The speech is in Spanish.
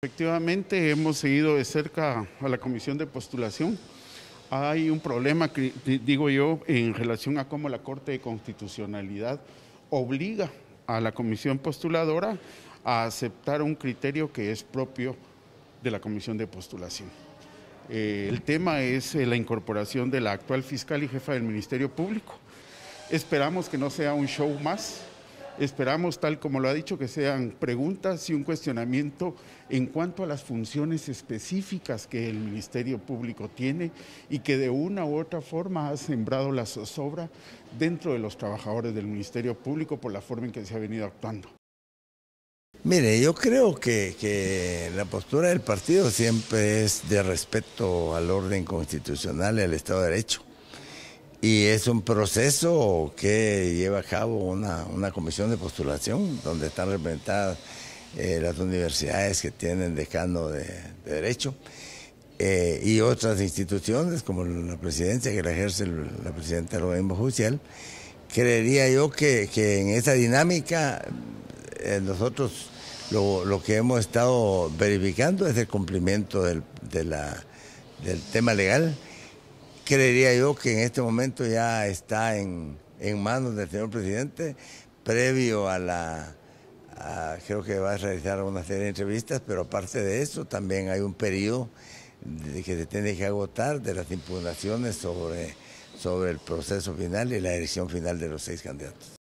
Efectivamente, hemos seguido de cerca a la comisión de postulación. Hay un problema, digo yo, en relación a cómo la Corte de Constitucionalidad obliga a la comisión postuladora a aceptar un criterio que es propio de la comisión de postulación. Eh, el tema es eh, la incorporación de la actual fiscal y jefa del Ministerio Público. Esperamos que no sea un show más, Esperamos, tal como lo ha dicho, que sean preguntas y un cuestionamiento en cuanto a las funciones específicas que el Ministerio Público tiene y que de una u otra forma ha sembrado la zozobra dentro de los trabajadores del Ministerio Público por la forma en que se ha venido actuando. Mire, yo creo que, que, la postura del partido siempre es de respeto al orden constitucional y al Estado de Derecho. Y es un proceso que lleva a cabo una, una comisión de postulación donde están representadas eh, las universidades que tienen decano de, Derecho eh, y otras instituciones como la presidencia que la ejerce la presidenta Rubén Judicial. Creería yo que, en esa dinámica eh, nosotros lo, lo, que hemos estado verificando es el cumplimiento del, de la, del tema legal creería yo que en este momento ya está en, manos del señor presidente, previo a la... creo que va a realizar una serie de entrevistas, pero aparte de eso también hay un periodo que se tiene que agotar de las impugnaciones sobre, sobre el proceso final y la elección final de los seis candidatos.